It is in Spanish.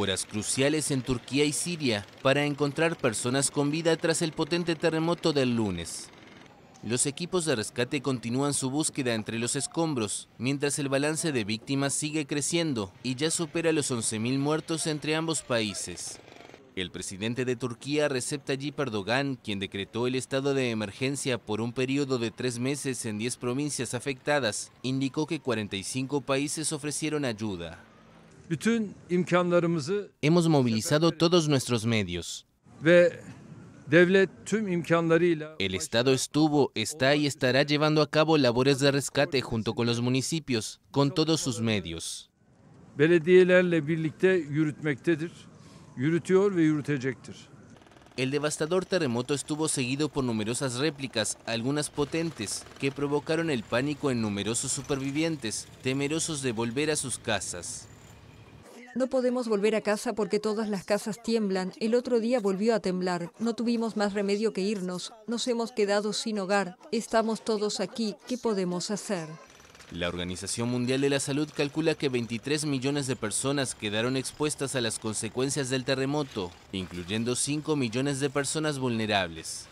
horas cruciales en Turquía y Siria para encontrar personas con vida tras el potente terremoto del lunes. Los equipos de rescate continúan su búsqueda entre los escombros, mientras el balance de víctimas sigue creciendo y ya supera los 11.000 muertos entre ambos países. El presidente de Turquía, Recep Tayyip Erdogan, quien decretó el estado de emergencia por un periodo de tres meses en 10 provincias afectadas, indicó que 45 países ofrecieron ayuda. Hemos movilizado todos nuestros medios. El Estado estuvo, está y estará llevando a cabo labores de rescate junto con los municipios, con todos sus medios. El devastador terremoto estuvo seguido por numerosas réplicas, algunas potentes, que provocaron el pánico en numerosos supervivientes, temerosos de volver a sus casas. No podemos volver a casa porque todas las casas tiemblan. El otro día volvió a temblar. No tuvimos más remedio que irnos. Nos hemos quedado sin hogar. Estamos todos aquí. ¿Qué podemos hacer? La Organización Mundial de la Salud calcula que 23 millones de personas quedaron expuestas a las consecuencias del terremoto, incluyendo 5 millones de personas vulnerables.